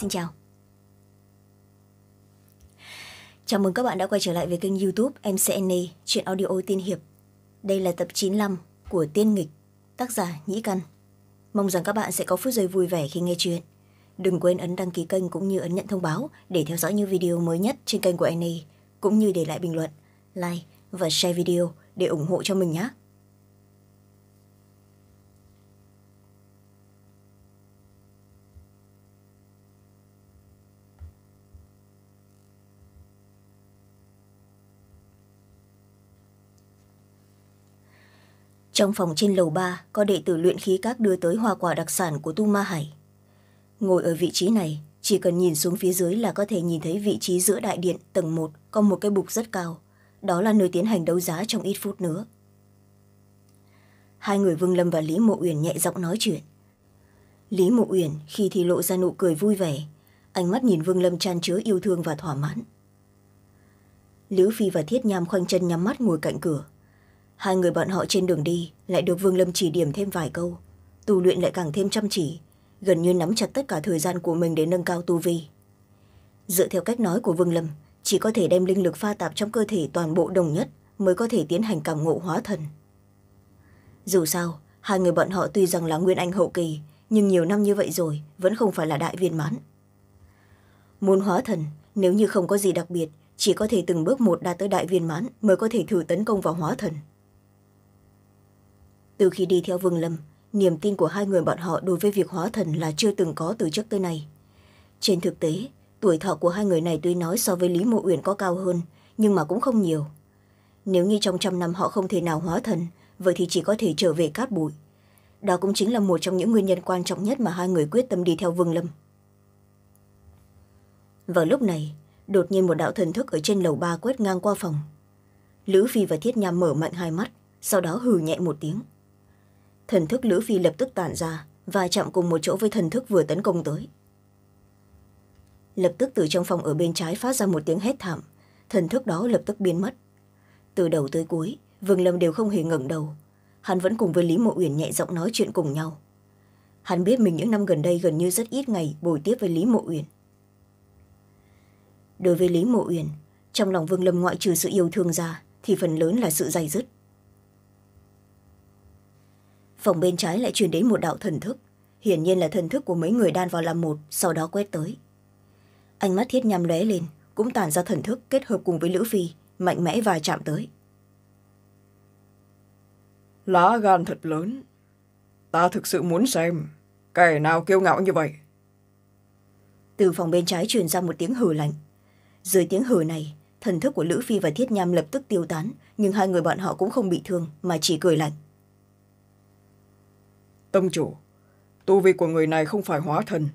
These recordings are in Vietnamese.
Xin chào. Chào mừng các bạn đã quay trở lại với kênh youtube MCN Chuyện Audio Tiên Hiệp. Đây là tập chín mươi 95 của Tiên Nghịch, tác giả Nhĩ Căn. Mong rằng các bạn sẽ có phút giây vui vẻ khi nghe chuyện. Đừng quên ấn đăng ký kênh cũng như ấn nhận thông báo để theo dõi những video mới nhất trên kênh của anh Annie, cũng như để lại bình luận, like và share video để ủng hộ cho mình nhé. trong phòng trên lầu ba có đệ tử luyện khí các đưa tới hoa quả đặc sản của tu ma hải ngồi ở vị trí này chỉ cần nhìn xuống phía dưới là có thể nhìn thấy vị trí giữa đại điện tầng một có một cái bục rất cao đó là nơi tiến hành đấu giá trong ít phút nữa hai người vương lâm và lý mộ uyển nhẹ giọng nói chuyện lý mộ uyển khi thì lộ ra nụ cười vui vẻ ánh mắt nhìn vương lâm tràn chứa yêu thương và thỏa mãn liễu phi và thiết nham khoanh chân nhắm mắt ngồi cạnh cửa hai người bọn họ trên đường đi lại được vương lâm chỉ điểm thêm vài câu tu luyện lại càng thêm chăm chỉ gần như nắm chặt tất cả thời gian của mình để nâng cao tu vi dựa theo cách nói của vương lâm chỉ có thể đem linh lực pha tạp trong cơ thể toàn bộ đồng nhất mới có thể tiến hành cảm ngộ hóa thần dù sao hai người bọn họ tuy rằng là nguyên anh hậu kỳ nhưng nhiều năm như vậy rồi vẫn không phải là đại viên mãn muốn hóa thần nếu như không có gì đặc biệt chỉ có thể từng bước một đạt tới đại viên mãn mới có thể thử tấn công vào hóa thần từ khi đi theo vương lâm niềm tin của hai người bọn họ đối với việc hóa thần là chưa từng có từ trước tới nay trên thực tế tuổi thọ của hai người này tuy nói so với lý mộ uyển có cao hơn nhưng mà cũng không nhiều nếu như trong trăm năm họ không thể nào hóa thần vậy thì chỉ có thể trở về cát bụi đó cũng chính là một trong những nguyên nhân quan trọng nhất mà hai người quyết tâm đi theo vương lâm vào lúc này đột nhiên một đạo thần thức ở trên lầu ba quét ngang qua phòng lữ phi và thiết nham mở mạnh hai mắt sau đó hừ nhẹ một tiếng thần thức lữ phi lập tức tản ra và chạm cùng một chỗ với thần thức vừa tấn công tới lập tức từ trong phòng ở bên trái phát ra một tiếng hét thảm thần thức đó lập tức biến mất từ đầu tới cuối vương lâm đều không hề ngẩng đầu hắn vẫn cùng với lý mộ uyển nhẹ giọng nói chuyện cùng nhau hắn biết mình những năm gần đây gần như rất ít ngày bồi tiếp với lý mộ uyển đối với lý mộ uyển trong lòng vương lâm ngoại trừ sự yêu thương ra thì phần lớn là sự dày dứt phòng bên trái lại truyền đến một đạo thần thức hiển nhiên là thần thức của mấy người đan vào làm một sau đó quét tới ánh mắt thiết nhằm lóe lên cũng tản ra thần thức kết hợp cùng với lữ phi mạnh mẽ và chạm tới lá gan thật lớn ta thực sự muốn xem kẻ nào kiêu ngạo như vậy từ phòng bên trái truyền ra một tiếng hừ lạnh dưới tiếng hừ này thần thức của lữ phi và thiết nham lập tức tiêu tán nhưng hai người bọn họ cũng không bị thương mà chỉ cười lạnh Tông chủ, tu vi của người này không phải hóa thần.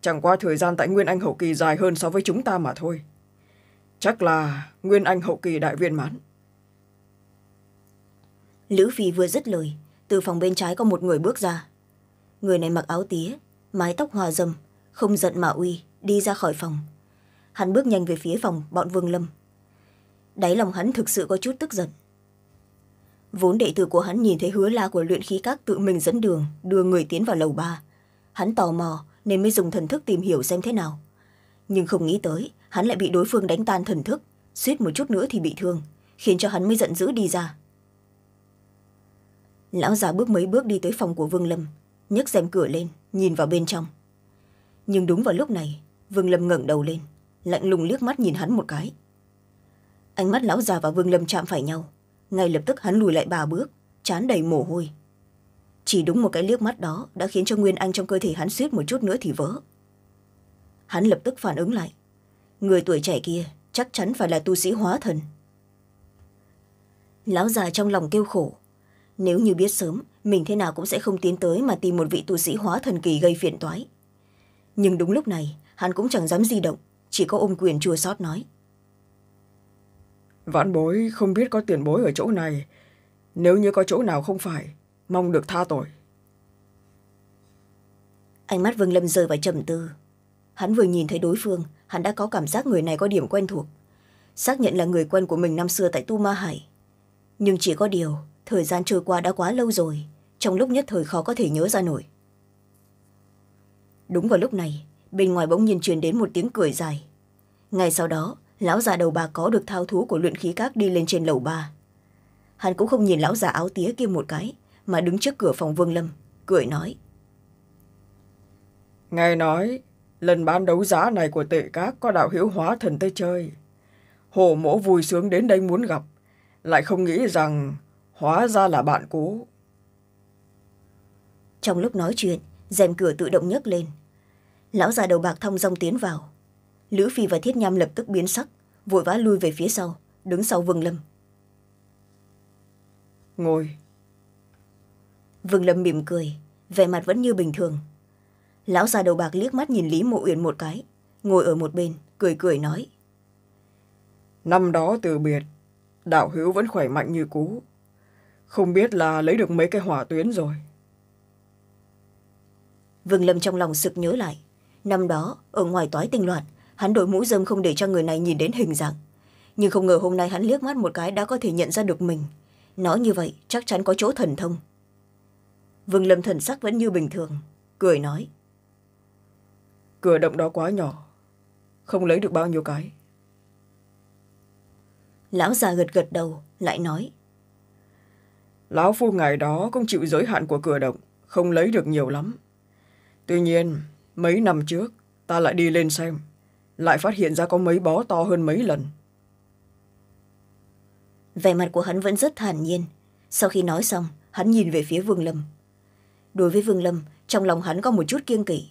Chẳng qua thời gian tại Nguyên Anh Hậu Kỳ dài hơn so với chúng ta mà thôi. Chắc là Nguyên Anh Hậu Kỳ đại viên mãn. Lữ Phi vừa dứt lời, từ phòng bên trái có một người bước ra. Người này mặc áo tía, mái tóc hòa dâm, không giận mà uy, đi ra khỏi phòng. Hắn bước nhanh về phía phòng bọn Vương Lâm. Đáy lòng hắn thực sự có chút tức giận vốn đệ tử của hắn nhìn thấy hứa la của luyện khí các tự mình dẫn đường đưa người tiến vào lầu ba hắn tò mò nên mới dùng thần thức tìm hiểu xem thế nào nhưng không nghĩ tới hắn lại bị đối phương đánh tan thần thức suýt một chút nữa thì bị thương khiến cho hắn mới giận dữ đi ra lão già bước mấy bước đi tới phòng của vương lâm nhấc rèm cửa lên nhìn vào bên trong nhưng đúng vào lúc này vương lâm ngẩng đầu lên lạnh lùng liếc mắt nhìn hắn một cái ánh mắt lão già và vương lâm chạm phải nhau ngay lập tức hắn lùi lại ba bước chán đầy mồ hôi chỉ đúng một cái liếc mắt đó đã khiến cho nguyên anh trong cơ thể hắn suýt một chút nữa thì vỡ hắn lập tức phản ứng lại người tuổi trẻ kia chắc chắn phải là tu sĩ hóa thần lão già trong lòng kêu khổ nếu như biết sớm mình thế nào cũng sẽ không tiến tới mà tìm một vị tu sĩ hóa thần kỳ gây phiền toái nhưng đúng lúc này hắn cũng chẳng dám di động chỉ có ôm quyền chua sót nói Vãn bối không biết có tiền bối ở chỗ này. Nếu như có chỗ nào không phải, mong được tha tội. Ánh mắt Vương Lâm rơi vào trầm tư. Hắn vừa nhìn thấy đối phương, hắn đã có cảm giác người này có điểm quen thuộc. Xác nhận là người quen của mình năm xưa tại Tu Ma Hải. Nhưng chỉ có điều, thời gian trôi qua đã quá lâu rồi. Trong lúc nhất thời khó có thể nhớ ra nổi. Đúng vào lúc này, bên ngoài bỗng nhiên truyền đến một tiếng cười dài. Ngay sau đó, lão già đầu bà có được thao thú của luyện khí các đi lên trên lầu ba hắn cũng không nhìn lão già áo tía kia một cái mà đứng trước cửa phòng vương lâm cười nói nghe nói lần bán đấu giá này của tệ các có đạo hiểu hóa thần tới chơi hồ mỗ vui sướng đến đây muốn gặp lại không nghĩ rằng hóa ra là bạn cũ trong lúc nói chuyện rèm cửa tự động nhấc lên lão già đầu bạc thong dong tiến vào lữ phi và thiết nham lập tức biến sắc vội vã lui về phía sau đứng sau vương lâm ngồi vương lâm mỉm cười vẻ mặt vẫn như bình thường lão già đầu bạc liếc mắt nhìn lý mộ uyển một cái ngồi ở một bên cười cười nói năm đó từ biệt đạo hữu vẫn khỏe mạnh như cũ không biết là lấy được mấy cái hỏa tuyến rồi vương lâm trong lòng sực nhớ lại năm đó ở ngoài toái tinh loạn hắn đội mũ dơm không để cho người này nhìn đến hình dạng nhưng không ngờ hôm nay hắn liếc mắt một cái đã có thể nhận ra được mình nói như vậy chắc chắn có chỗ thần thông vương lâm thần sắc vẫn như bình thường cười nói cửa động đó quá nhỏ không lấy được bao nhiêu cái lão già gật gật đầu lại nói lão phu ngày đó cũng chịu giới hạn của cửa động không lấy được nhiều lắm tuy nhiên mấy năm trước ta lại đi lên xem lại phát hiện ra có mấy bó to hơn mấy lần vẻ mặt của hắn vẫn rất thản nhiên sau khi nói xong hắn nhìn về phía vương lâm đối với vương lâm trong lòng hắn có một chút kiêng kỵ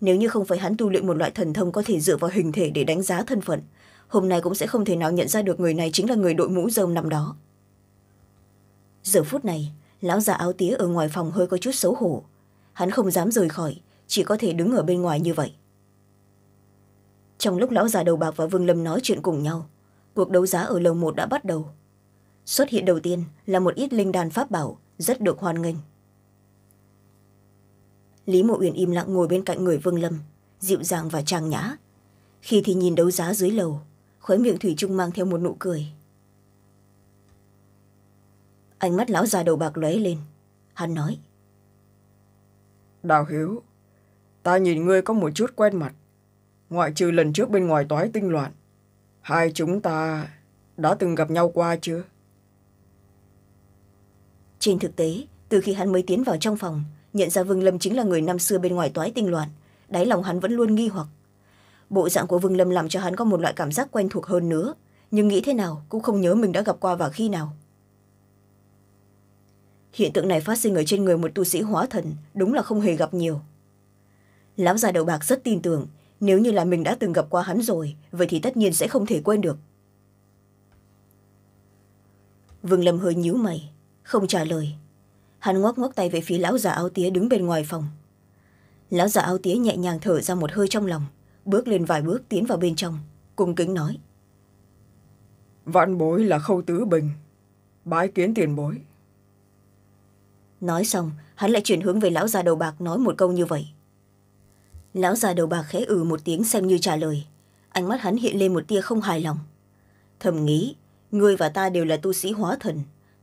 nếu như không phải hắn tu luyện một loại thần thông có thể dựa vào hình thể để đánh giá thân phận hôm nay cũng sẽ không thể nào nhận ra được người này chính là người đội mũ rơm năm đó giờ phút này lão già áo tía ở ngoài phòng hơi có chút xấu hổ hắn không dám rời khỏi chỉ có thể đứng ở bên ngoài như vậy trong lúc lão già đầu bạc và vương lâm nói chuyện cùng nhau cuộc đấu giá ở lầu một đã bắt đầu xuất hiện đầu tiên là một ít linh đàn pháp bảo rất được hoan nghênh lý mộ uyển im lặng ngồi bên cạnh người vương lâm dịu dàng và trang nhã khi thì nhìn đấu giá dưới lầu khóe miệng thủy trung mang theo một nụ cười ánh mắt lão già đầu bạc lóe lên hắn nói đào hiếu ta nhìn ngươi có một chút quen mặt ngoại trừ lần trước bên ngoài toái tinh loạn hai chúng ta đã từng gặp nhau qua chưa trên thực tế từ khi hắn mới tiến vào trong phòng nhận ra vương lâm chính là người năm xưa bên ngoài toái tinh loạn đáy lòng hắn vẫn luôn nghi hoặc bộ dạng của vương lâm làm cho hắn có một loại cảm giác quen thuộc hơn nữa nhưng nghĩ thế nào cũng không nhớ mình đã gặp qua và khi nào hiện tượng này phát sinh ở trên người một tu sĩ hóa thần đúng là không hề gặp nhiều lão già đầu bạc rất tin tưởng nếu như là mình đã từng gặp qua hắn rồi vậy thì tất nhiên sẽ không thể quên được vương lâm hơi nhíu mày không trả lời hắn ngoắc ngoắc tay về phía lão già áo tía đứng bên ngoài phòng lão già áo tía nhẹ nhàng thở ra một hơi trong lòng bước lên vài bước tiến vào bên trong cung kính nói vạn bối là khâu tứ bình bái kiến tiền bối nói xong hắn lại chuyển hướng về lão già đầu bạc nói một câu như vậy lão già đầu bạc khẽ ừ một tiếng xem như trả lời ánh mắt hắn hiện lên một tia không hài lòng thầm nghĩ ngươi và ta đều là tu sĩ hóa thần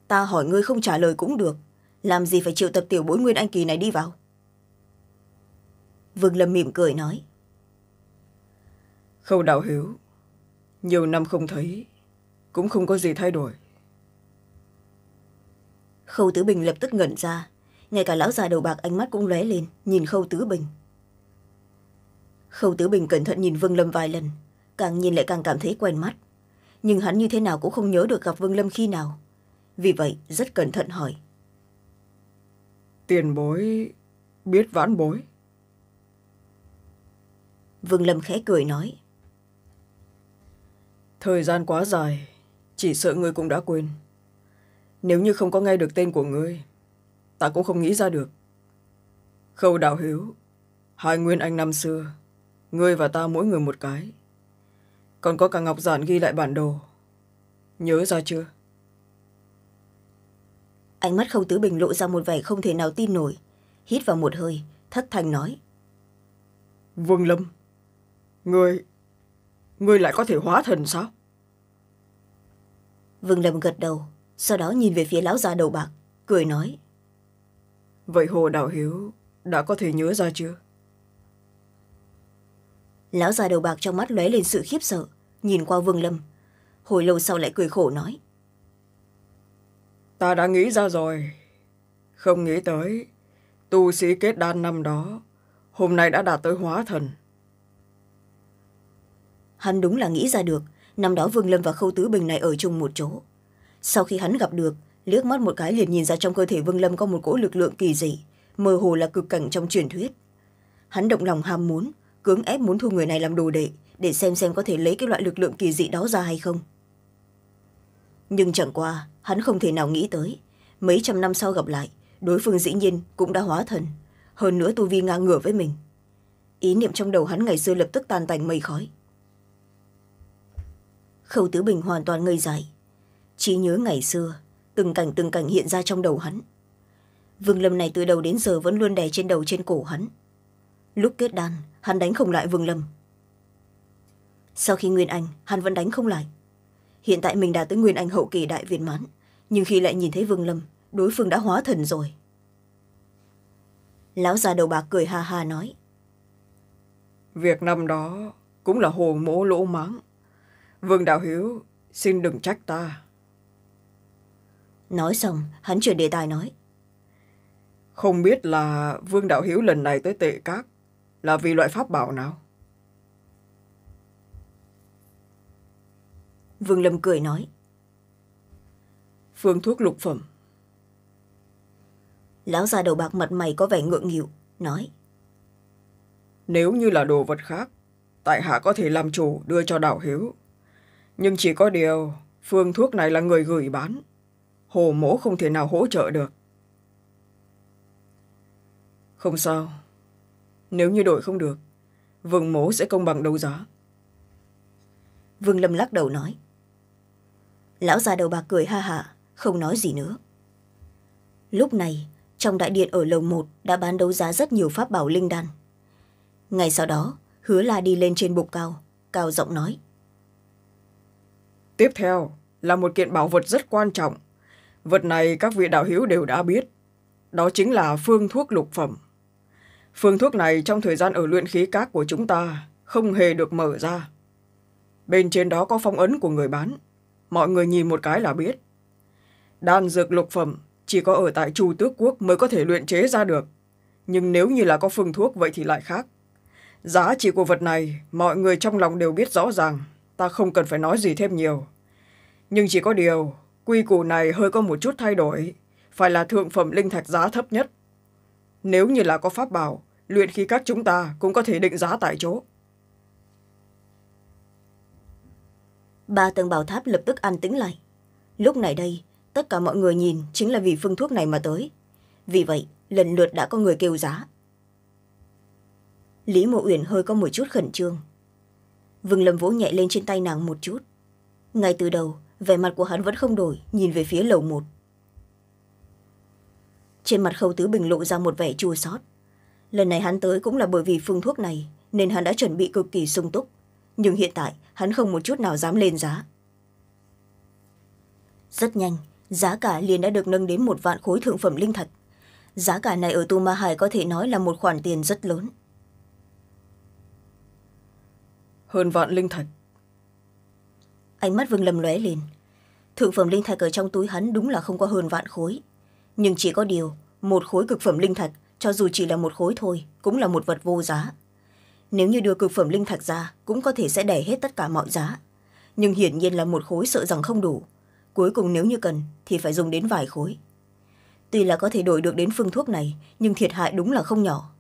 ta hỏi ngươi không trả lời cũng được làm gì phải triệu tập tiểu bối nguyên anh kỳ này đi vào vương lâm mỉm cười nói khâu đạo hiếu nhiều năm không thấy cũng không có gì thay đổi khâu tứ bình lập tức ngẩn ra ngay cả lão già đầu bạc ánh mắt cũng lóe lên nhìn khâu tứ bình khâu tứ bình cẩn thận nhìn vương lâm vài lần càng nhìn lại càng cảm thấy quen mắt nhưng hắn như thế nào cũng không nhớ được gặp vương lâm khi nào vì vậy rất cẩn thận hỏi tiền bối biết vãn bối vương lâm khẽ cười nói thời gian quá dài chỉ sợ ngươi cũng đã quên nếu như không có nghe được tên của ngươi ta cũng không nghĩ ra được khâu đạo hiếu hai nguyên anh năm xưa Ngươi và ta mỗi người một cái. Còn có cả ngọc giản ghi lại bản đồ. Nhớ ra chưa? Ánh mắt Khâu Tứ Bình lộ ra một vẻ không thể nào tin nổi. Hít vào một hơi, thất thành nói. Vương Lâm, ngươi... ngươi lại có thể hóa thần sao? Vương Lâm gật đầu, sau đó nhìn về phía lão già đầu bạc, cười nói. Vậy Hồ Đạo Hiếu đã có thể nhớ ra chưa? lão già đầu bạc trong mắt lóe lên sự khiếp sợ nhìn qua vương lâm hồi lâu sau lại cười khổ nói ta đã nghĩ ra rồi không nghĩ tới tu sĩ kết đan năm đó hôm nay đã đạt tới hóa thần hắn đúng là nghĩ ra được năm đó vương lâm và khâu tứ bình này ở chung một chỗ sau khi hắn gặp được liếc mắt một cái liền nhìn ra trong cơ thể vương lâm có một cỗ lực lượng kỳ dị mơ hồ là cực cảnh trong truyền thuyết hắn động lòng ham muốn cưỡng ép muốn thu người này làm đồ đệ để xem xem có thể lấy cái loại lực lượng kỳ dị đó ra hay không nhưng chẳng qua hắn không thể nào nghĩ tới mấy trăm năm sau gặp lại đối phương dĩ nhiên cũng đã hóa thần hơn nữa tu vi ngang ngửa với mình ý niệm trong đầu hắn ngày xưa lập tức tan tành mây khói khâu tứ bình hoàn toàn ngây dại trí nhớ ngày xưa từng cảnh từng cảnh hiện ra trong đầu hắn vương lâm này từ đầu đến giờ vẫn luôn đè trên đầu trên cổ hắn lúc kết đan hắn đánh không lại vương lâm sau khi nguyên anh hắn vẫn đánh không lại hiện tại mình đã tới nguyên anh hậu kỳ đại viên mãn nhưng khi lại nhìn thấy vương lâm đối phương đã hóa thần rồi lão già đầu bạc cười ha ha nói việc năm đó cũng là hồ mỗ lỗ máng vương đạo hiếu xin đừng trách ta nói xong hắn chuyển đề tài nói không biết là vương đạo hiếu lần này tới tệ các là vì loại pháp bảo nào vương lâm cười nói phương thuốc lục phẩm lão già đầu bạc mặt mày có vẻ ngượng nghịu nói nếu như là đồ vật khác tại hạ có thể làm chủ đưa cho Đạo hiếu nhưng chỉ có điều phương thuốc này là người gửi bán hồ mỗ không thể nào hỗ trợ được không sao nếu như đổi không được vương mố sẽ công bằng đấu giá vương lâm lắc đầu nói lão già đầu bạc cười ha hả không nói gì nữa lúc này trong đại điện ở lầu một đã bán đấu giá rất nhiều pháp bảo linh đan ngay sau đó hứa la đi lên trên bục cao cao giọng nói tiếp theo là một kiện bảo vật rất quan trọng vật này các vị đạo hữu đều đã biết đó chính là phương thuốc lục phẩm phương thuốc này trong thời gian ở luyện khí các của chúng ta không hề được mở ra bên trên đó có phong ấn của người bán mọi người nhìn một cái là biết đan dược lục phẩm chỉ có ở tại chu tước quốc mới có thể luyện chế ra được nhưng nếu như là có phương thuốc vậy thì lại khác giá trị của vật này mọi người trong lòng đều biết rõ ràng ta không cần phải nói gì thêm nhiều nhưng chỉ có điều quy củ này hơi có một chút thay đổi phải là thượng phẩm linh thạch giá thấp nhất nếu như là có pháp bảo luyện khí các chúng ta cũng có thể định giá tại chỗ ba tầng bảo tháp lập tức an tĩnh lại lúc này đây tất cả mọi người nhìn chính là vì phương thuốc này mà tới vì vậy lần lượt đã có người kêu giá lý mộ uyển hơi có một chút khẩn trương vương lâm vỗ nhẹ lên trên tay nàng một chút ngay từ đầu vẻ mặt của hắn vẫn không đổi nhìn về phía lầu một trên mặt khâu tứ bình lộ ra một vẻ chua xót lần này hắn tới cũng là bởi vì phương thuốc này nên hắn đã chuẩn bị cực kỳ sung túc nhưng hiện tại hắn không một chút nào dám lên giá rất nhanh giá cả liền đã được nâng đến một vạn khối thượng phẩm linh thạch giá cả này ở tu ma hải có thể nói là một khoản tiền rất lớn hơn vạn linh thạch ánh mắt vương lầm lóe lên thượng phẩm linh thạch ở trong túi hắn đúng là không có hơn vạn khối nhưng chỉ có điều một khối cực phẩm linh thạch cho dù chỉ là một khối thôi cũng là một vật vô giá nếu như đưa cực phẩm linh thạch ra cũng có thể sẽ đẻ hết tất cả mọi giá nhưng hiển nhiên là một khối sợ rằng không đủ cuối cùng nếu như cần thì phải dùng đến vài khối tuy là có thể đổi được đến phương thuốc này nhưng thiệt hại đúng là không nhỏ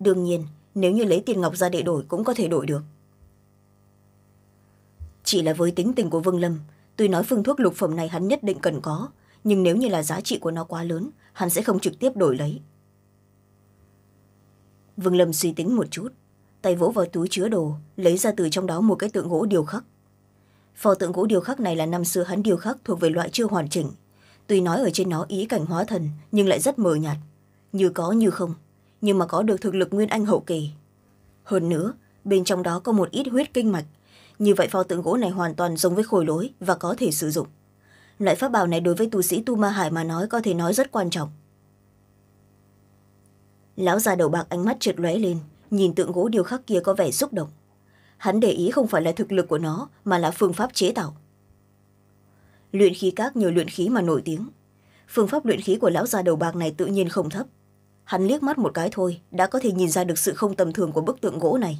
đương nhiên nếu như lấy tiền ngọc ra để đổi cũng có thể đổi được chỉ là với tính tình của vương lâm tuy nói phương thuốc lục phẩm này hắn nhất định cần có nhưng nếu như là giá trị của nó quá lớn hắn sẽ không trực tiếp đổi lấy vương lâm suy tính một chút tay vỗ vào túi chứa đồ lấy ra từ trong đó một cái tượng gỗ điều khắc pho tượng gỗ điều khắc này là năm xưa hắn điều khắc thuộc về loại chưa hoàn chỉnh tuy nói ở trên nó ý cảnh hóa thần nhưng lại rất mờ nhạt như có như không nhưng mà có được thực lực nguyên anh hậu kỳ hơn nữa bên trong đó có một ít huyết kinh mạch như vậy pho tượng gỗ này hoàn toàn giống với khối lối và có thể sử dụng loại pháp bảo này đối với tu sĩ tu ma hải mà nói có thể nói rất quan trọng lão già đầu bạc ánh mắt trượt lóe lên nhìn tượng gỗ điêu khắc kia có vẻ xúc động hắn để ý không phải là thực lực của nó mà là phương pháp chế tạo luyện khí các nhiều luyện khí mà nổi tiếng phương pháp luyện khí của lão già đầu bạc này tự nhiên không thấp hắn liếc mắt một cái thôi đã có thể nhìn ra được sự không tầm thường của bức tượng gỗ này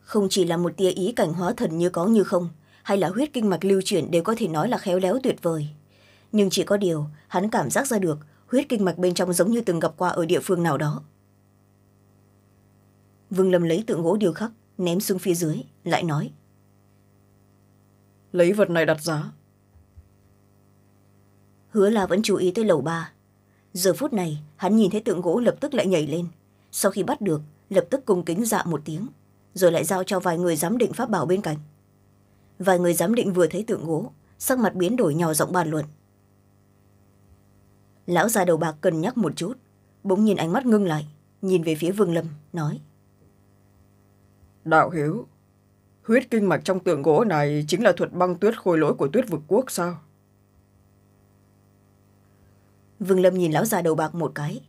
không chỉ là một tia ý cảnh hóa thần như có như không hay là huyết kinh mạch lưu chuyển đều có thể nói là khéo léo tuyệt vời nhưng chỉ có điều hắn cảm giác ra được huyết kinh mạch bên trong giống như từng gặp qua ở địa phương nào đó vương lâm lấy tượng gỗ điêu khắc ném xuống phía dưới lại nói lấy vật này đặt giá hứa là vẫn chú ý tới lầu ba giờ phút này hắn nhìn thấy tượng gỗ lập tức lại nhảy lên sau khi bắt được lập tức cung kính dạ một tiếng rồi lại giao cho vài người giám định pháp bảo bên cạnh vài người giám định vừa thấy tượng gỗ sắc mặt biến đổi nhỏ giọng bàn luận lão già đầu bạc cân nhắc một chút bỗng nhìn ánh mắt ngưng lại nhìn về phía vương lâm nói đạo hiếu huyết kinh mạch trong tượng gỗ này chính là thuật băng tuyết khôi lỗi của tuyết vực quốc sao vương lâm nhìn lão già đầu bạc một cái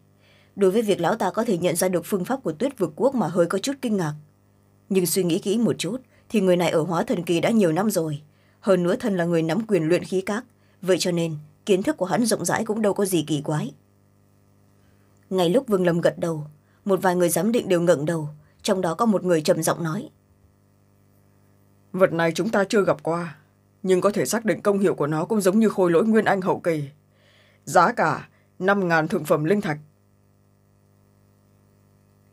đối với việc lão ta có thể nhận ra được phương pháp của tuyết vực quốc mà hơi có chút kinh ngạc nhưng suy nghĩ kỹ một chút thì người này ở hóa thần kỳ đã nhiều năm rồi hơn nữa thân là người nắm quyền luyện khí các vậy cho nên kiến thức của hắn rộng rãi cũng đâu có gì kỳ quái ngay lúc vương lâm gật đầu một vài người giám định đều ngẩng đầu trong đó có một người trầm giọng nói vật này chúng ta chưa gặp qua nhưng có thể xác định công hiệu của nó cũng giống như khôi lỗi nguyên anh hậu kỳ giá cả năm ngàn thượng phẩm linh thạch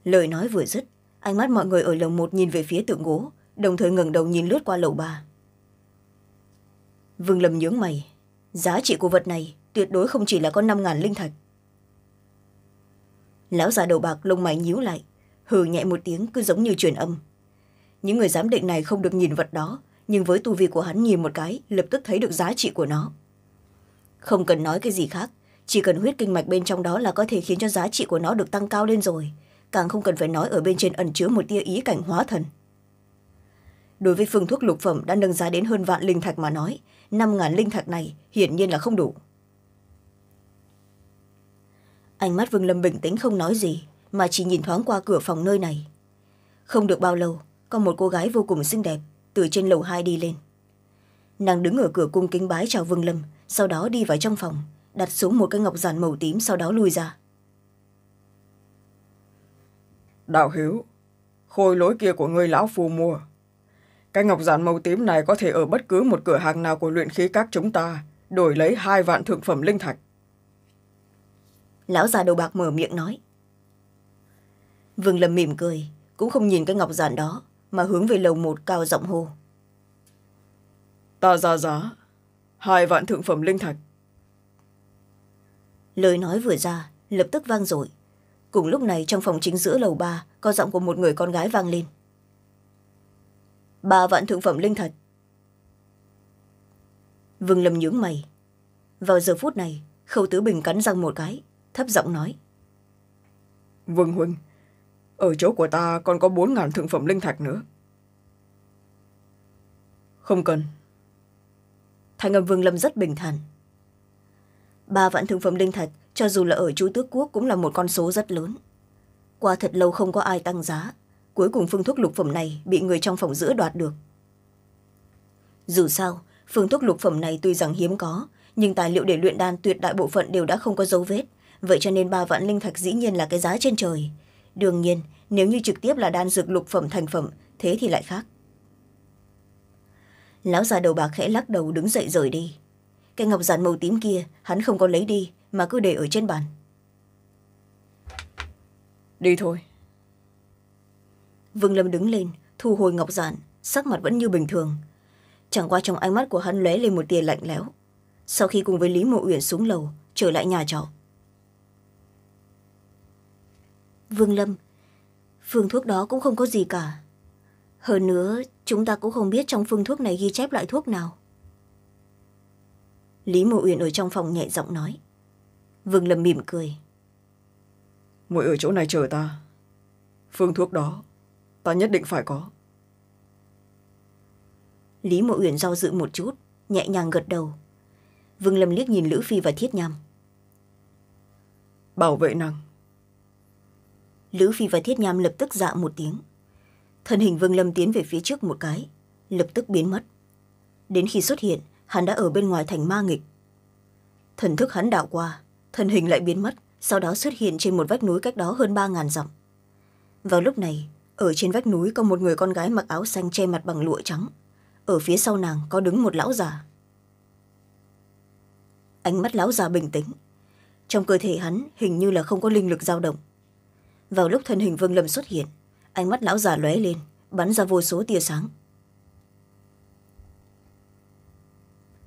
lời nói vừa dứt ánh mắt mọi người ở lầu một nhìn về phía tượng gỗ đồng thời ngẩng đầu nhìn lướt qua lầu ba vương lâm nhướng mày giá trị của vật này tuyệt đối không chỉ là có năm linh thạch lão già đầu bạc lông mày nhíu lại hừ nhẹ một tiếng cứ giống như truyền âm những người giám định này không được nhìn vật đó nhưng với tu vi của hắn nhìn một cái lập tức thấy được giá trị của nó không cần nói cái gì khác chỉ cần huyết kinh mạch bên trong đó là có thể khiến cho giá trị của nó được tăng cao lên rồi càng không cần phải nói ở bên trên ẩn chứa một tia ý cảnh hóa thần đối với phương thuốc lục phẩm đã nâng giá đến hơn vạn linh thạch mà nói năm ngàn linh thạch này hiển nhiên là không đủ ánh mắt vương lâm bình tĩnh không nói gì mà chỉ nhìn thoáng qua cửa phòng nơi này không được bao lâu có một cô gái vô cùng xinh đẹp từ trên lầu hai đi lên nàng đứng ở cửa cung kính bái chào vương lâm sau đó đi vào trong phòng đặt xuống một cái ngọc giản màu tím sau đó lui ra đạo hiếu khôi lỗi kia của người lão phù mua cái ngọc giản màu tím này có thể ở bất cứ một cửa hàng nào của luyện khí các chúng ta, đổi lấy hai vạn thượng phẩm linh thạch. Lão già đầu bạc mở miệng nói. Vương Lâm mỉm cười, cũng không nhìn cái ngọc giản đó, mà hướng về lầu một cao giọng hô. Ta ra giá, hai vạn thượng phẩm linh thạch. Lời nói vừa ra, lập tức vang dội cùng lúc này trong phòng chính giữa lầu ba có giọng của một người con gái vang lên ba vạn thượng phẩm linh thạch vương lâm nhướng mày vào giờ phút này khâu tứ bình cắn răng một cái thấp giọng nói vương huynh ở chỗ của ta còn có bốn ngàn thượng phẩm linh thạch nữa không cần thanh âm vương lâm rất bình thản ba vạn thượng phẩm linh thạch cho dù là ở chú tước quốc cũng là một con số rất lớn qua thật lâu không có ai tăng giá cuối cùng phương thuốc lục phẩm này bị người trong phòng giữa đoạt được dù sao phương thuốc lục phẩm này tuy rằng hiếm có nhưng tài liệu để luyện đan tuyệt đại bộ phận đều đã không có dấu vết vậy cho nên ba vạn linh thạch dĩ nhiên là cái giá trên trời đương nhiên nếu như trực tiếp là đan dược lục phẩm thành phẩm thế thì lại khác lão già đầu bạc khẽ lắc đầu đứng dậy rời đi cái ngọc giản màu tím kia hắn không có lấy đi mà cứ để ở trên bàn đi thôi vương lâm đứng lên thu hồi ngọc giản sắc mặt vẫn như bình thường chẳng qua trong ánh mắt của hắn lóe lên một tia lạnh lẽo sau khi cùng với lý mộ uyển xuống lầu trở lại nhà trọ vương lâm phương thuốc đó cũng không có gì cả hơn nữa chúng ta cũng không biết trong phương thuốc này ghi chép loại thuốc nào lý mộ uyển ở trong phòng nhẹ giọng nói vương lâm mỉm cười muội ở chỗ này chờ ta phương thuốc đó ta nhất định phải có lý mộ uyển do dự một chút nhẹ nhàng gật đầu vương lâm liếc nhìn lữ phi và thiết nham bảo vệ nàng lữ phi và thiết nham lập tức dạ một tiếng thân hình vương lâm tiến về phía trước một cái lập tức biến mất đến khi xuất hiện hắn đã ở bên ngoài thành ma nghịch thần thức hắn đạo qua thân hình lại biến mất sau đó xuất hiện trên một vách núi cách đó hơn ba ngàn dặm vào lúc này ở trên vách núi có một người con gái mặc áo xanh che mặt bằng lụa trắng ở phía sau nàng có đứng một lão già ánh mắt lão già bình tĩnh trong cơ thể hắn hình như là không có linh lực dao động vào lúc thân hình vương lâm xuất hiện ánh mắt lão già lóe lên bắn ra vô số tia sáng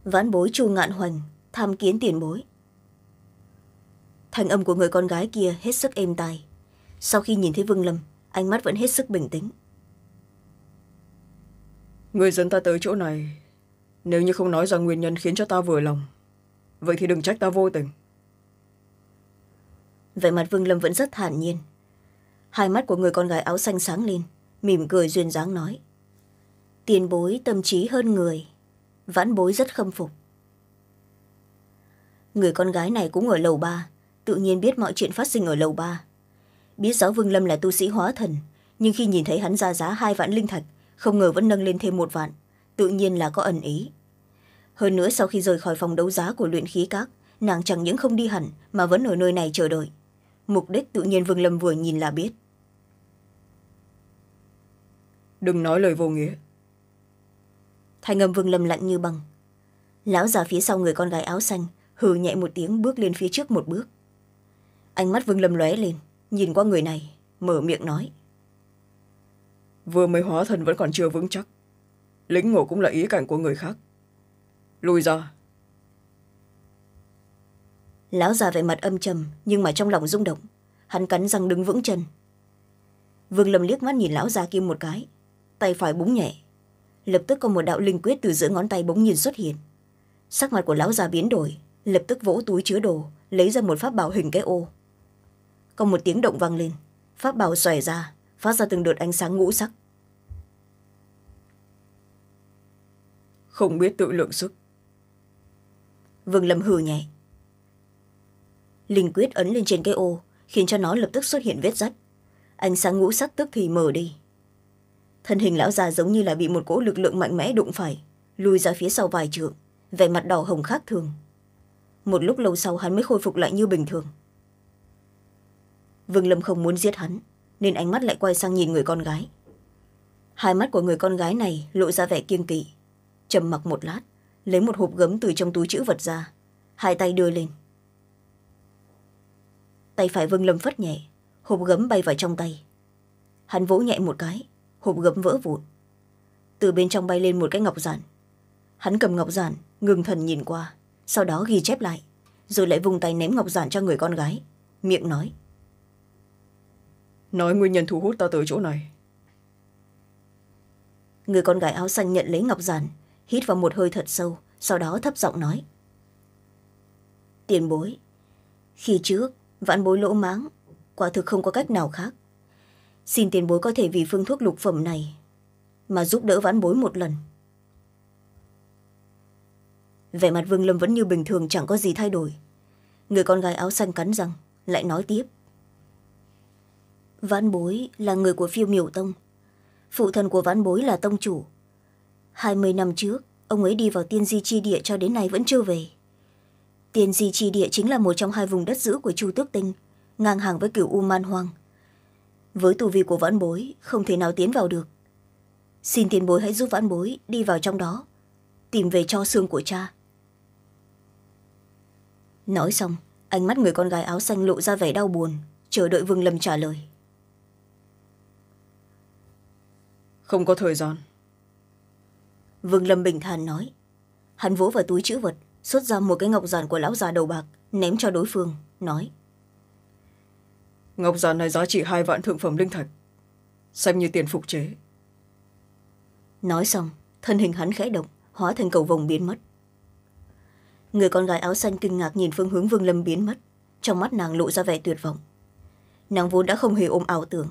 vãn bối chu ngạn hoành tham kiến tiền bối thành âm của người con gái kia hết sức êm tai sau khi nhìn thấy vương lâm ánh mắt vẫn hết sức bình tĩnh người dẫn ta tới chỗ này nếu như không nói ra nguyên nhân khiến cho ta vừa lòng vậy thì đừng trách ta vô tình vẻ mặt vương lâm vẫn rất thản nhiên hai mắt của người con gái áo xanh sáng lên mỉm cười duyên dáng nói tiền bối tâm trí hơn người vãn bối rất khâm phục người con gái này cũng ở lầu ba tự nhiên biết mọi chuyện phát sinh ở lầu ba biết rõ vương lâm là tu sĩ hóa thần nhưng khi nhìn thấy hắn ra giá hai vạn linh thạch không ngờ vẫn nâng lên thêm một vạn tự nhiên là có ẩn ý hơn nữa sau khi rời khỏi phòng đấu giá của luyện khí các nàng chẳng những không đi hẳn mà vẫn ở nơi này chờ đợi mục đích tự nhiên vương lâm vừa nhìn là biết đừng nói lời vô nghĩa thay ngầm vương lâm lạnh như băng lão già phía sau người con gái áo xanh hừ nhẹ một tiếng bước lên phía trước một bước ánh mắt vương lâm lóe lên nhìn qua người này mở miệng nói vừa mới hóa thần vẫn còn chưa vững chắc lính ngộ cũng là ý cảnh của người khác lùi ra lão già về mặt âm trầm nhưng mà trong lòng rung động hắn cắn răng đứng vững chân vương lâm liếc mắt nhìn lão già kia một cái tay phải búng nhẹ lập tức có một đạo linh quyết từ giữa ngón tay bỗng nhiên xuất hiện sắc mặt của lão già biến đổi lập tức vỗ túi chứa đồ lấy ra một pháp bảo hình cái ô có một tiếng động vang lên pháp bảo xòe ra phát ra từng đợt ánh sáng ngũ sắc không biết tự lượng sức vương lâm hừ nhẹ linh quyết ấn lên trên cái ô khiến cho nó lập tức xuất hiện vết rách ánh sáng ngũ sắc tức thì mờ đi thân hình lão già giống như là bị một cỗ lực lượng mạnh mẽ đụng phải lùi ra phía sau vài trượng vẻ mặt đỏ hồng khác thường một lúc lâu sau hắn mới khôi phục lại như bình thường vương lâm không muốn giết hắn nên ánh mắt lại quay sang nhìn người con gái hai mắt của người con gái này lộ ra vẻ kiêng kỵ trầm mặc một lát lấy một hộp gấm từ trong túi chữ vật ra hai tay đưa lên tay phải vương lâm phất nhẹ hộp gấm bay vào trong tay hắn vỗ nhẹ một cái hộp gấm vỡ vụn từ bên trong bay lên một cái ngọc giản hắn cầm ngọc giản ngừng thần nhìn qua sau đó ghi chép lại rồi lại vùng tay ném ngọc giản cho người con gái miệng nói nói nguyên nhân thu hút ta tới chỗ này người con gái áo xanh nhận lấy ngọc giản hít vào một hơi thật sâu sau đó thấp giọng nói tiền bối khi trước vạn bối lỗ máng quả thực không có cách nào khác xin tiền bối có thể vì phương thuốc lục phẩm này mà giúp đỡ vãn bối một lần vẻ mặt vương lâm vẫn như bình thường chẳng có gì thay đổi người con gái áo xanh cắn răng lại nói tiếp vãn bối là người của phiêu miểu tông phụ thần của vãn bối là tông chủ hai mươi năm trước ông ấy đi vào tiên di chi địa cho đến nay vẫn chưa về tiên di chi địa chính là một trong hai vùng đất giữ của chu tước tinh ngang hàng với cửu u man hoang với tu vi của vãn bối không thể nào tiến vào được xin tiền bối hãy giúp vãn bối đi vào trong đó tìm về cho xương của cha nói xong ánh mắt người con gái áo xanh lộ ra vẻ đau buồn chờ đợi vương lâm trả lời không có thời gian vương lâm bình thản nói hắn vỗ vào túi chữ vật xuất ra một cái ngọc giản của lão già đầu bạc ném cho đối phương nói ngọc giản này giá trị hai vạn thượng phẩm linh thạch xem như tiền phục chế nói xong thân hình hắn khẽ động hóa thành cầu vồng biến mất người con gái áo xanh kinh ngạc nhìn phương hướng vương lâm biến mất trong mắt nàng lộ ra vẻ tuyệt vọng nàng vốn đã không hề ôm ảo tưởng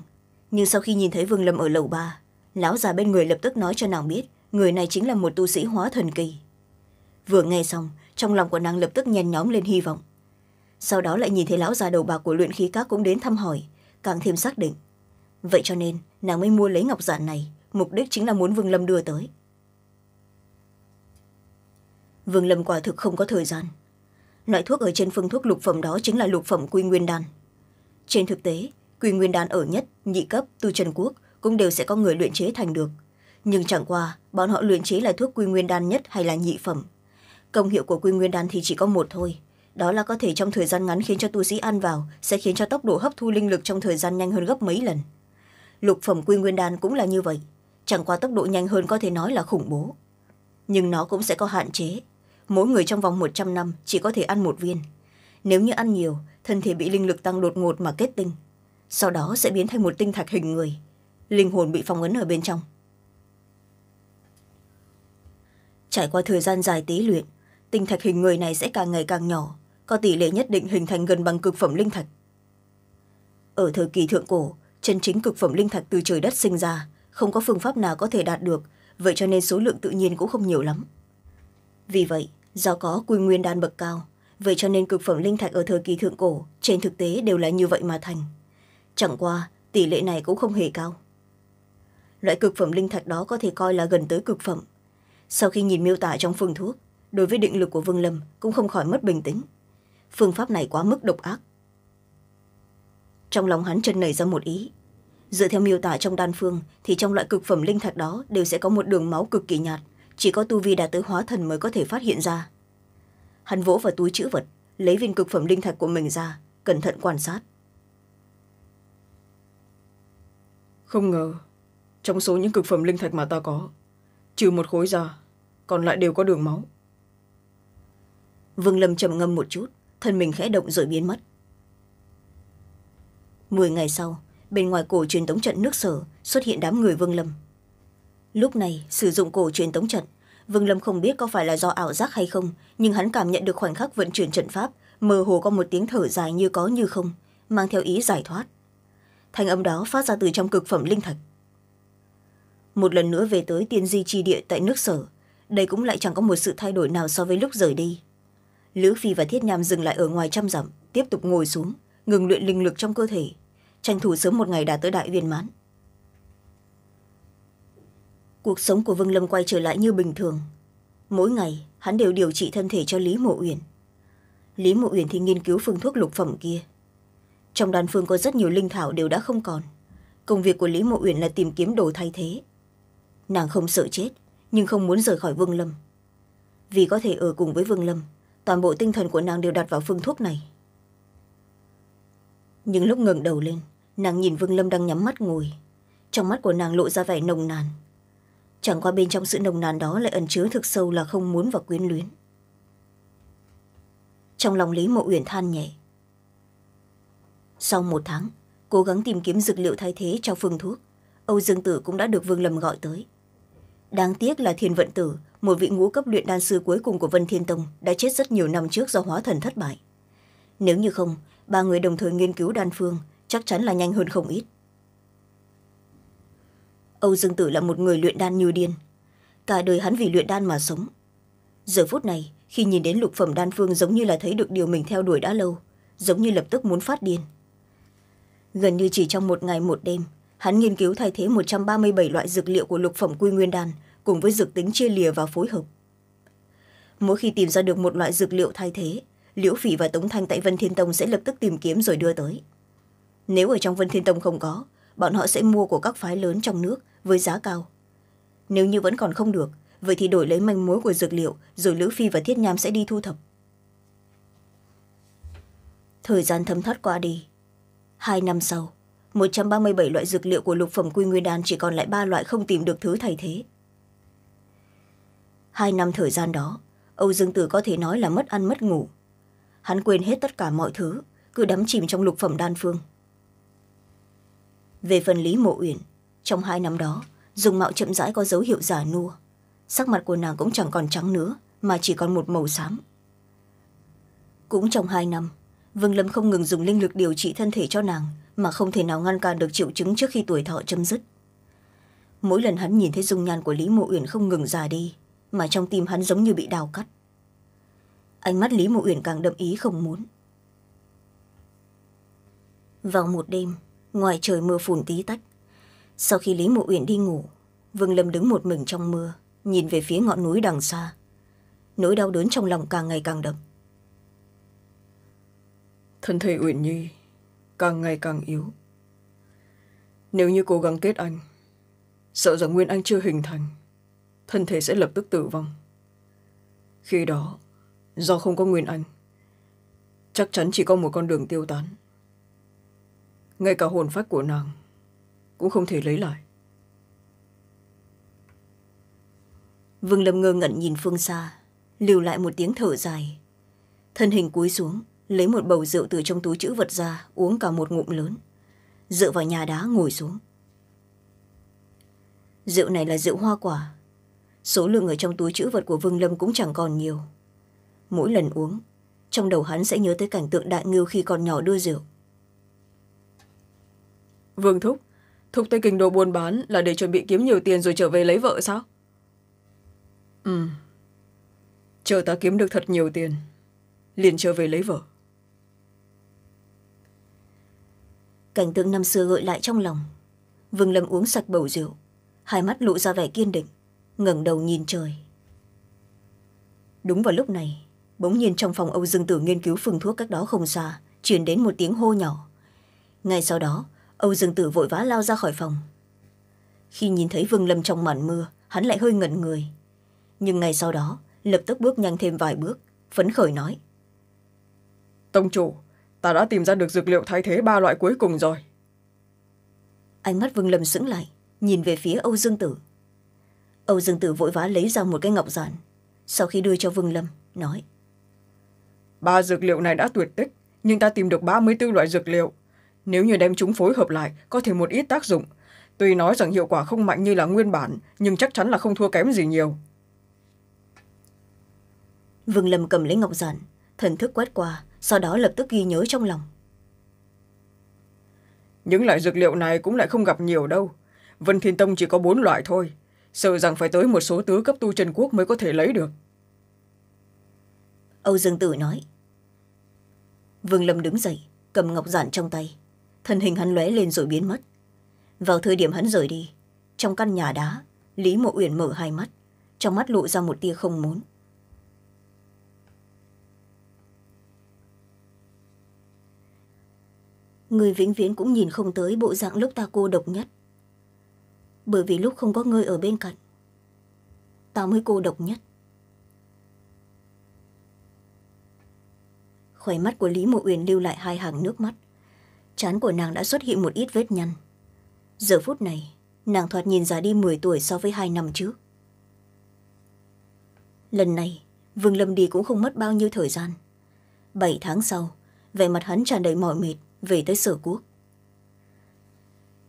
nhưng sau khi nhìn thấy vương lâm ở lầu ba lão già bên người lập tức nói cho nàng biết người này chính là một tu sĩ hóa thần kỳ vừa nghe xong trong lòng của nàng lập tức nhen nhóm lên hy vọng sau đó lại nhìn thấy lão già đầu bạc của luyện khí các cũng đến thăm hỏi càng thêm xác định vậy cho nên nàng mới mua lấy ngọc giản này mục đích chính là muốn vương lâm đưa tới vương lâm quả thực không có thời gian loại thuốc ở trên phương thuốc lục phẩm đó chính là lục phẩm quy nguyên đan trên thực tế quy nguyên đan ở nhất nhị cấp từ trần quốc cũng đều sẽ có người luyện chế thành được nhưng chẳng qua bọn họ luyện chế là thuốc quy nguyên đan nhất hay là nhị phẩm công hiệu của quy nguyên đan thì chỉ có một thôi đó là có thể trong thời gian ngắn khiến cho tu sĩ ăn vào sẽ khiến cho tốc độ hấp thu linh lực trong thời gian nhanh hơn gấp mấy lần lục phẩm quy nguyên đan cũng là như vậy chẳng qua tốc độ nhanh hơn có thể nói là khủng bố nhưng nó cũng sẽ có hạn chế mỗi người trong vòng một trăm năm chỉ có thể ăn một viên nếu như ăn nhiều thân thể bị linh lực tăng đột ngột mà kết tinh sau đó sẽ biến thành một tinh thạch hình người linh hồn bị phong ấn ở bên trong trải qua thời gian dài tế luyện tinh thạch hình người này sẽ càng ngày càng nhỏ có tỷ lệ nhất định hình thành gần bằng cực phẩm linh thạch ở thời kỳ thượng cổ chân chính cực phẩm linh thạch từ trời đất sinh ra không có phương pháp nào có thể đạt được vậy cho nên số lượng tự nhiên cũng không nhiều lắm vì vậy do có quy nguyên đan bậc cao vậy cho nên cực phẩm linh thạch ở thời kỳ thượng cổ trên thực tế đều là như vậy mà thành chẳng qua tỷ lệ này cũng không hề cao loại cực phẩm linh thạch đó có thể coi là gần tới cực phẩm sau khi nhìn miêu tả trong phương thuốc đối với định lực của vương lâm cũng không khỏi mất bình tĩnh phương pháp này quá mức độc ác trong lòng hắn chân nảy ra một ý dựa theo miêu tả trong đan phương thì trong loại cực phẩm linh thạch đó đều sẽ có một đường máu cực kỳ nhạt chỉ có tu vi đạt tới hóa thần mới có thể phát hiện ra hắn vỗ vào túi chữ vật lấy viên cực phẩm linh thạch của mình ra cẩn thận quan sát không ngờ trong số những cực phẩm linh thạch mà ta có trừ một khối ra còn lại đều có đường máu vương lâm trầm ngâm một chút thân mình khẽ động rồi biến mất mười ngày sau bên ngoài cổ truyền tống trận nước sở xuất hiện đám người vương lâm lúc này sử dụng cổ truyền tống trận vương lâm không biết có phải là do ảo giác hay không nhưng hắn cảm nhận được khoảnh khắc vận chuyển trận pháp mơ hồ có một tiếng thở dài như có như không mang theo ý giải thoát thanh âm đó phát ra từ trong cực phẩm linh thạch một lần nữa về tới tiên di tri địa tại nước sở đây cũng lại chẳng có một sự thay đổi nào so với lúc rời đi lữ phi và thiết nham dừng lại ở ngoài trăm dặm tiếp tục ngồi xuống ngừng luyện linh lực trong cơ thể tranh thủ sớm một ngày đạt tới đại viên mãn cuộc sống của vương lâm quay trở lại như bình thường mỗi ngày hắn đều điều trị thân thể cho lý mộ uyển lý mộ uyển thì nghiên cứu phương thuốc lục phẩm kia trong đan phương có rất nhiều linh thảo đều đã không còn công việc của lý mộ uyển là tìm kiếm đồ thay thế nàng không sợ chết nhưng không muốn rời khỏi vương lâm vì có thể ở cùng với vương lâm toàn bộ tinh thần của nàng đều đặt vào phương thuốc này nhưng lúc ngẩng đầu lên nàng nhìn vương lâm đang nhắm mắt ngồi trong mắt của nàng lộ ra vẻ nồng nàn chẳng qua bên trong sự nồng nàn đó lại ẩn chứa thực sâu là không muốn và quyến luyến trong lòng lý mộ uyển than nhẹ sau một tháng cố gắng tìm kiếm dược liệu thay thế cho phương thuốc âu dương tử cũng đã được vương lâm gọi tới đáng tiếc là thiên vận tử một vị ngũ cấp luyện đan sư cuối cùng của vân thiên tông đã chết rất nhiều năm trước do hóa thần thất bại nếu như không ba người đồng thời nghiên cứu đan phương chắc chắn là nhanh hơn không ít âu dương tử là một người luyện đan như điên cả đời hắn vì luyện đan mà sống giờ phút này khi nhìn đến lục phẩm đan phương giống như là thấy được điều mình theo đuổi đã lâu giống như lập tức muốn phát điên gần như chỉ trong một ngày một đêm hắn nghiên cứu thay thế một trăm ba mươi bảy loại dược liệu của lục phẩm quy nguyên đan cùng với dược tính chia lìa và phối hợp mỗi khi tìm ra được một loại dược liệu thay thế liễu phỉ và tống thanh tại vân thiên tông sẽ lập tức tìm kiếm rồi đưa tới nếu ở trong vân thiên tông không có bọn họ sẽ mua của các phái lớn trong nước với giá cao nếu như vẫn còn không được vậy thì đổi lấy manh mối của dược liệu rồi lữ phi và thiết nham sẽ đi thu thập thời gian thấm thoát qua đi hai năm sau một trăm ba mươi bảy loại dược liệu của lục phẩm quy nguyên đan chỉ còn lại ba loại không tìm được thứ thay thế hai năm thời gian đó âu dương tử có thể nói là mất ăn mất ngủ hắn quên hết tất cả mọi thứ cứ đắm chìm trong lục phẩm đan phương về phần lý mộ uyển trong hai năm đó dùng mạo chậm rãi có dấu hiệu giả nua sắc mặt của nàng cũng chẳng còn trắng nữa mà chỉ còn một màu xám cũng trong hai năm vương lâm không ngừng dùng linh lực điều trị thân thể cho nàng mà không thể nào ngăn cản được triệu chứng trước khi tuổi thọ chấm dứt mỗi lần hắn nhìn thấy dung nhan của lý mộ uyển không ngừng già đi mà trong tim hắn giống như bị đào cắt ánh mắt lý mộ uyển càng đậm ý không muốn vào một đêm ngoài trời mưa phùn tí tách sau khi lý mộ uyển đi ngủ vương lâm đứng một mình trong mưa nhìn về phía ngọn núi đằng xa nỗi đau đớn trong lòng càng ngày càng đậm thân thể uyển nhi càng ngày càng yếu nếu như cố gắng kết anh sợ rằng nguyên anh chưa hình thành thân thể sẽ lập tức tử vong khi đó do không có nguyên anh chắc chắn chỉ có một con đường tiêu tán ngay cả hồn phách của nàng cũng không thể lấy lại vương lâm ngơ ngẩn nhìn phương xa lưu lại một tiếng thở dài thân hình cúi xuống lấy một bầu rượu từ trong túi chữ vật ra uống cả một ngụm lớn dựa vào nhà đá ngồi xuống rượu này là rượu hoa quả số lượng ở trong túi chữ vật của vương lâm cũng chẳng còn nhiều mỗi lần uống trong đầu hắn sẽ nhớ tới cảnh tượng đại ngưu khi còn nhỏ đưa rượu vương thúc thúc tới kinh đồ buôn bán là để chuẩn bị kiếm nhiều tiền rồi trở về lấy vợ sao ừ chờ ta kiếm được thật nhiều tiền liền trở về lấy vợ cảnh tượng năm xưa gợi lại trong lòng vương lâm uống sạch bầu rượu hai mắt lộ ra vẻ kiên định ngẩng đầu nhìn trời đúng vào lúc này bỗng nhiên trong phòng âu dương tử nghiên cứu phương thuốc cách đó không xa chuyển đến một tiếng hô nhỏ ngay sau đó âu dương tử vội vã lao ra khỏi phòng khi nhìn thấy vương lâm trong màn mưa hắn lại hơi ngẩn người nhưng ngay sau đó lập tức bước nhanh thêm vài bước phấn khởi nói tông chủ ta đã tìm ra được dược liệu thay thế ba loại cuối cùng rồi ánh mắt vương lâm sững lại nhìn về phía âu dương tử âu dương tử vội vã lấy ra một cái ngọc giản sau khi đưa cho vương lâm nói ba dược liệu này đã tuyệt tích nhưng ta tìm được ba mươi bốn loại dược liệu nếu như đem chúng phối hợp lại có thể một ít tác dụng tuy nói rằng hiệu quả không mạnh như là nguyên bản nhưng chắc chắn là không thua kém gì nhiều vương lâm cầm lấy ngọc giản thần thức quét qua sau đó lập tức ghi nhớ trong lòng những loại dược liệu này cũng lại không gặp nhiều đâu vân thiên tông chỉ có bốn loại thôi sợ rằng phải tới một số tứ cấp tu trần quốc mới có thể lấy được âu dương tử nói vương lâm đứng dậy cầm ngọc giản trong tay thân hình hắn lóe lên rồi biến mất vào thời điểm hắn rời đi trong căn nhà đá lý mộ uyển mở hai mắt trong mắt lộ ra một tia không muốn người vĩnh viễn cũng nhìn không tới bộ dạng lúc ta cô độc nhất bởi vì lúc không có ngươi ở bên cạnh ta mới cô độc nhất khỏe mắt của lý mộ uyển lưu lại hai hàng nước mắt chán của nàng đã xuất hiện một ít vết nhăn giờ phút này nàng thoạt nhìn già đi m tuổi so với hai năm trước lần này vương lâm đi cũng không mất bao nhiêu thời gian bảy tháng sau vẻ mặt hắn tràn đầy mỏi mệt về tới sở quốc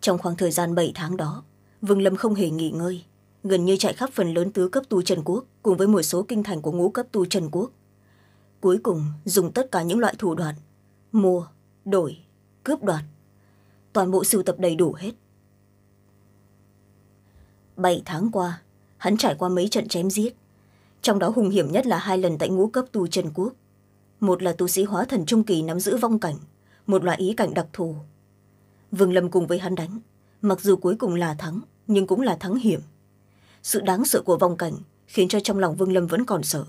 trong khoảng thời gian bảy tháng đó vương lâm không hề nghỉ ngơi gần như chạy khắp phần lớn tứ cấp tu trần quốc cùng với một số kinh thành của ngũ cấp tu trần quốc cuối cùng dùng tất cả những loại thủ đoạn mua đổi cướp đoạt toàn bộ sưu tập đầy đủ hết bảy tháng qua hắn trải qua mấy trận chém giết trong đó hùng hiểm nhất là hai lần tại ngũ cấp tu trần quốc một là tu sĩ hóa thần trung kỳ nắm giữ vong cảnh một loại ý cảnh đặc thù vương lâm cùng với hắn đánh mặc dù cuối cùng là thắng nhưng cũng là thắng hiểm sự đáng sợ của vòng cảnh khiến cho trong lòng vương lâm vẫn còn sợ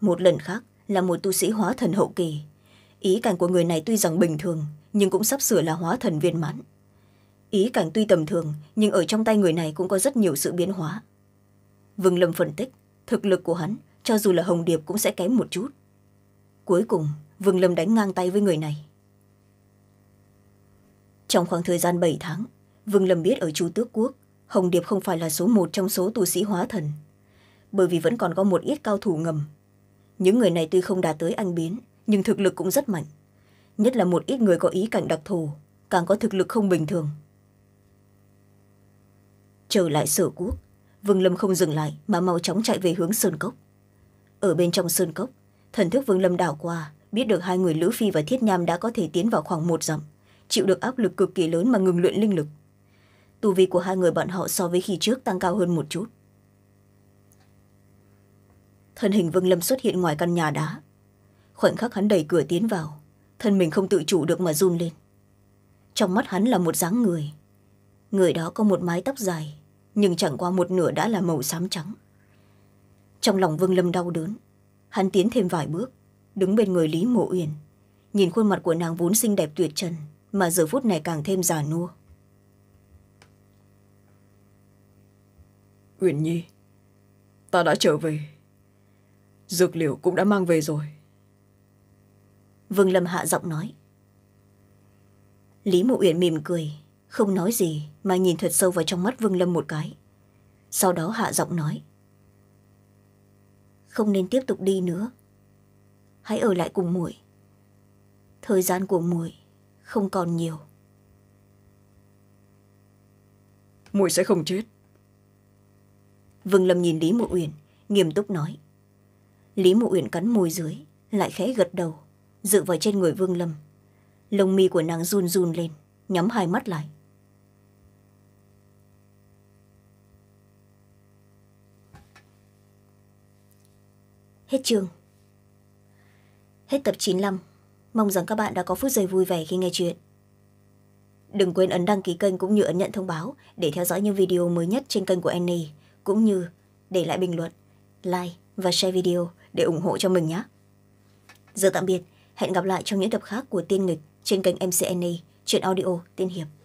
một lần khác là một tu sĩ hóa thần hậu kỳ ý cảnh của người này tuy rằng bình thường nhưng cũng sắp sửa là hóa thần viên mãn ý cảnh tuy tầm thường nhưng ở trong tay người này cũng có rất nhiều sự biến hóa vương lâm phân tích thực lực của hắn cho dù là hồng điệp cũng sẽ kém một chút cuối cùng vương lâm đánh ngang tay với người này trong khoảng thời gian bảy tháng vương lâm biết ở chu tước quốc hồng điệp không phải là số một trong số tu sĩ hóa thần bởi vì vẫn còn có một ít cao thủ ngầm những người này tuy không đạt tới anh biến nhưng thực lực cũng rất mạnh nhất là một ít người có ý cảnh đặc thù càng có thực lực không bình thường trở lại sở quốc vương lâm không dừng lại mà mau chóng chạy về hướng sơn cốc ở bên trong sơn cốc thần thức vương lâm đảo qua biết được hai người lữ phi và thiết nham đã có thể tiến vào khoảng một dặm chịu được áp lực cực kỳ lớn mà ngừng luyện linh lực tu vi của hai người bọn họ so với khi trước tăng cao hơn một chút thân hình vương lâm xuất hiện ngoài căn nhà đá khoảnh khắc hắn đẩy cửa tiến vào thân mình không tự chủ được mà run lên trong mắt hắn là một dáng người người đó có một mái tóc dài nhưng chẳng qua một nửa đã là màu xám trắng trong lòng vương lâm đau đớn hắn tiến thêm vài bước đứng bên người lý mộ uyển nhìn khuôn mặt của nàng vốn xinh đẹp tuyệt trần mà giờ phút này càng thêm già nua uyển nhi ta đã trở về dược liệu cũng đã mang về rồi vương lâm hạ giọng nói lý mộ uyển mỉm cười không nói gì mà nhìn thật sâu vào trong mắt vương lâm một cái sau đó hạ giọng nói không nên tiếp tục đi nữa hãy ở lại cùng muội thời gian của muội không còn nhiều muội sẽ không chết vương lâm nhìn lý mộ uyển nghiêm túc nói lý mộ uyển cắn môi dưới lại khẽ gật đầu dựa vào trên người vương lâm lông mi của nàng run run lên nhắm hai mắt lại hết chương hết tập chín mươi năm mong rằng các bạn đã có phút giây vui vẻ khi nghe chuyện đừng quên ấn đăng ký kênh cũng như ấn nhận thông báo để theo dõi những video mới nhất trên kênh của annie cũng như để lại bình luận like và share video để ủng hộ cho mình nhé giờ tạm biệt hẹn gặp lại trong những tập khác của tiên nghịch trên kênh mcna chuyện audio tiên hiệp